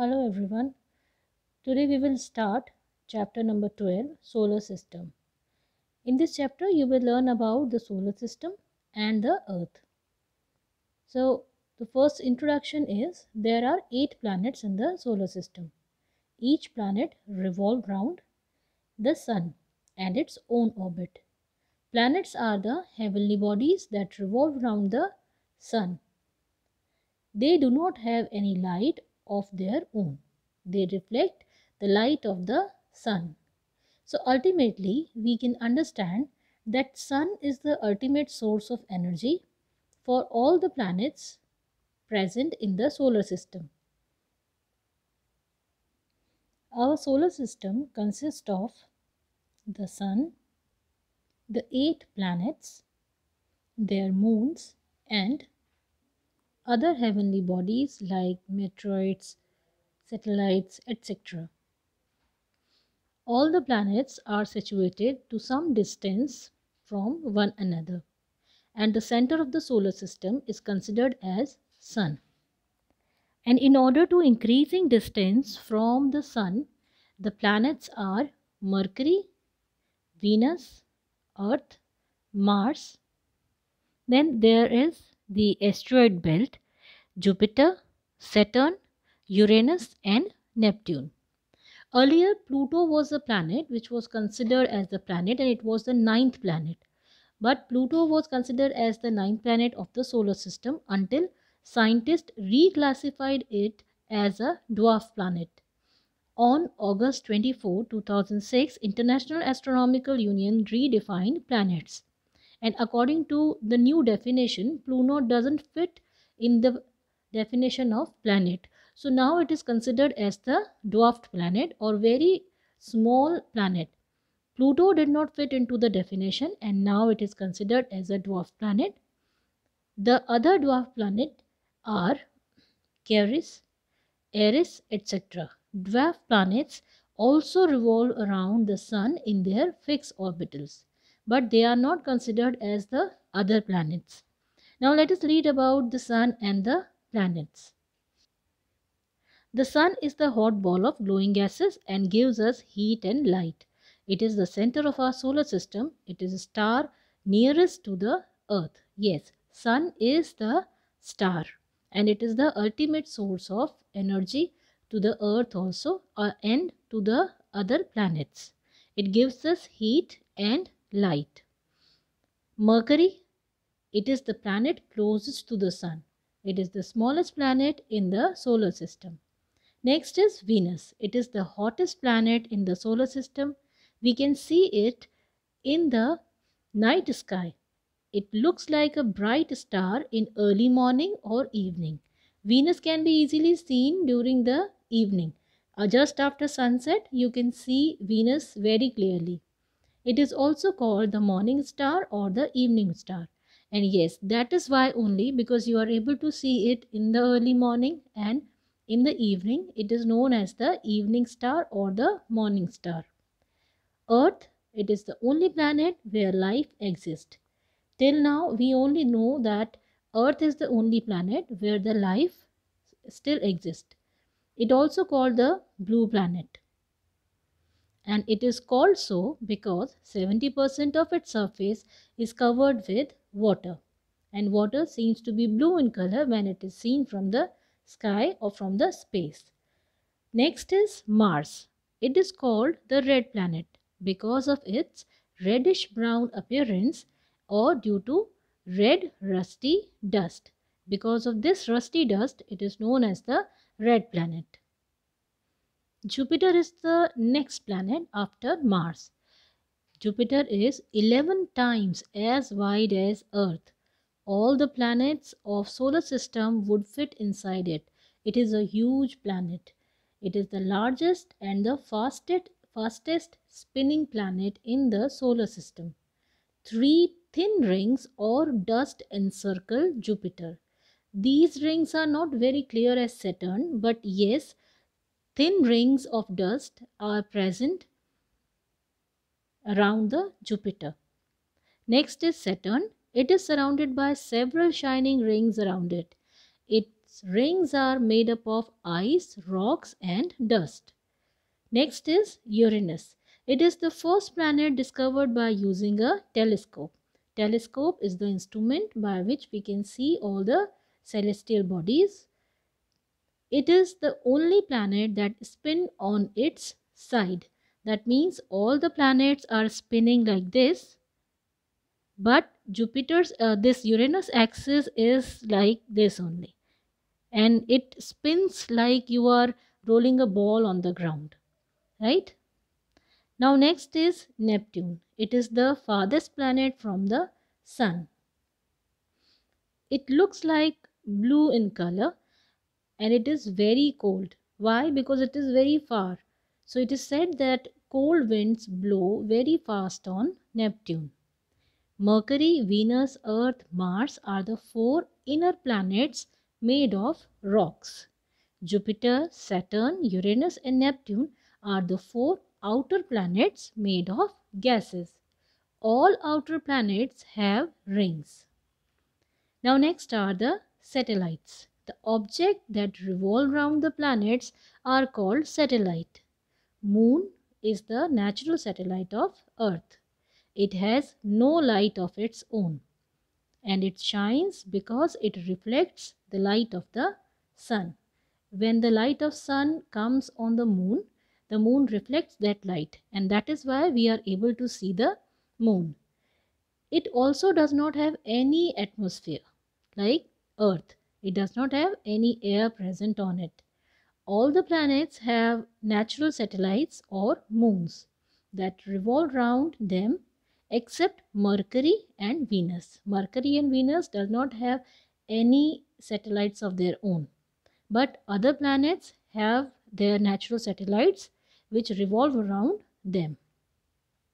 Hello everyone. Today we will start chapter number 12 solar system. In this chapter you will learn about the solar system and the earth. So the first introduction is there are 8 planets in the solar system. Each planet revolve round the sun and its own orbit. Planets are the heavenly bodies that revolve round the sun. They do not have any light of their own. They reflect the light of the sun. So ultimately, we can understand that sun is the ultimate source of energy for all the planets present in the solar system. Our solar system consists of the sun, the eight planets, their moons and other heavenly bodies like meteorites, satellites, etc. All the planets are situated to some distance from one another and the center of the solar system is considered as sun. And in order to increasing distance from the sun, the planets are Mercury, Venus, Earth, Mars. Then there is the asteroid belt Jupiter, Saturn, Uranus and Neptune. Earlier, Pluto was a planet which was considered as the planet and it was the ninth planet. But Pluto was considered as the ninth planet of the solar system until scientists reclassified it as a dwarf planet. On August 24, 2006, International Astronomical Union redefined planets. And according to the new definition, Pluto doesn't fit in the definition of planet. So now it is considered as the dwarf planet or very small planet. Pluto did not fit into the definition and now it is considered as a dwarf planet. The other dwarf planet are Ceres, Eris, etc. Dwarf planets also revolve around the sun in their fixed orbitals but they are not considered as the other planets. Now let us read about the sun and the planets. The sun is the hot ball of glowing gases and gives us heat and light. It is the center of our solar system. It is a star nearest to the earth. Yes, sun is the star and it is the ultimate source of energy to the earth also uh, and to the other planets. It gives us heat and light. Mercury, it is the planet closest to the sun. It is the smallest planet in the solar system. Next is Venus. It is the hottest planet in the solar system. We can see it in the night sky. It looks like a bright star in early morning or evening. Venus can be easily seen during the evening. Just after sunset, you can see Venus very clearly. It is also called the morning star or the evening star. And yes, that is why only because you are able to see it in the early morning and in the evening, it is known as the evening star or the morning star. Earth, it is the only planet where life exists. Till now, we only know that Earth is the only planet where the life still exists. It also called the blue planet and it is called so because 70% of its surface is covered with water and water seems to be blue in color when it is seen from the sky or from the space. Next is Mars. It is called the red planet because of its reddish brown appearance or due to red rusty dust. Because of this rusty dust, it is known as the red planet. Jupiter is the next planet after Mars. Jupiter is 11 times as wide as Earth. All the planets of solar system would fit inside it. It is a huge planet. It is the largest and the fastest, fastest spinning planet in the solar system. Three thin rings or dust encircle Jupiter. These rings are not very clear as Saturn, but yes, Thin rings of dust are present around the Jupiter. Next is Saturn. It is surrounded by several shining rings around it. Its rings are made up of ice, rocks and dust. Next is Uranus. It is the first planet discovered by using a telescope. Telescope is the instrument by which we can see all the celestial bodies it is the only planet that spins on its side. That means all the planets are spinning like this. But Jupiter's, uh, this Uranus axis is like this only. And it spins like you are rolling a ball on the ground. Right? Now next is Neptune. It is the farthest planet from the sun. It looks like blue in color and it is very cold. Why? Because it is very far. So it is said that cold winds blow very fast on Neptune. Mercury, Venus, Earth, Mars are the four inner planets made of rocks. Jupiter, Saturn, Uranus and Neptune are the four outer planets made of gases. All outer planets have rings. Now next are the satellites the objects that revolve round the planets are called satellite. Moon is the natural satellite of Earth. It has no light of its own and it shines because it reflects the light of the sun. When the light of sun comes on the moon, the moon reflects that light and that is why we are able to see the moon. It also does not have any atmosphere like earth. It does not have any air present on it. All the planets have natural satellites or moons that revolve round them except Mercury and Venus. Mercury and Venus does not have any satellites of their own. But other planets have their natural satellites which revolve around them.